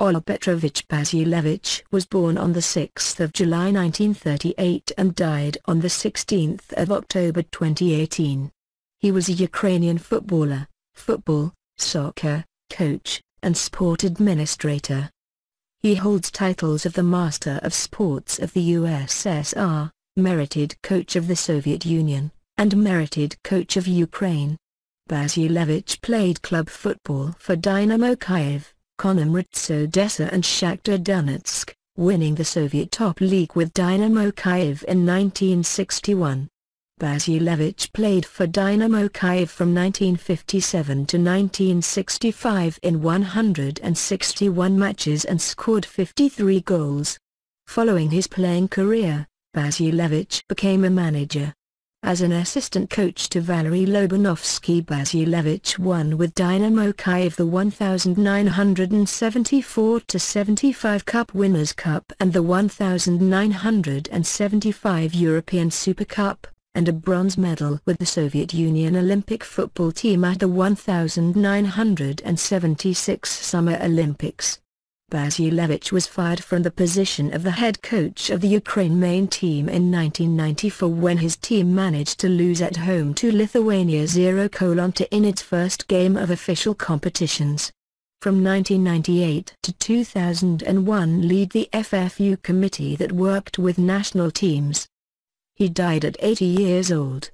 Ola Petrovich Basilevich was born on 6 July 1938 and died on 16 October 2018. He was a Ukrainian footballer, football, soccer, coach, and sport administrator. He holds titles of the Master of Sports of the USSR, Merited Coach of the Soviet Union, and Merited Coach of Ukraine. Basilevich played club football for Dynamo Kyiv. Konomritsk Odessa and Shakhtar Donetsk, winning the Soviet top league with Dynamo Kyiv in 1961. Basilevich played for Dynamo Kyiv from 1957 to 1965 in 161 matches and scored 53 goals. Following his playing career, Basilevich became a manager as an assistant coach to Valery Lobanovsky Basilevich won with Dynamo Kiev the 1974-75 Cup Winners' Cup and the 1975 European Super Cup, and a bronze medal with the Soviet Union Olympic football team at the 1976 Summer Olympics. Basilevich was fired from the position of the head coach of the Ukraine main team in 1994 when his team managed to lose at home to Lithuania 0 to in its first game of official competitions. From 1998 to 2001 lead the FFU committee that worked with national teams. He died at 80 years old.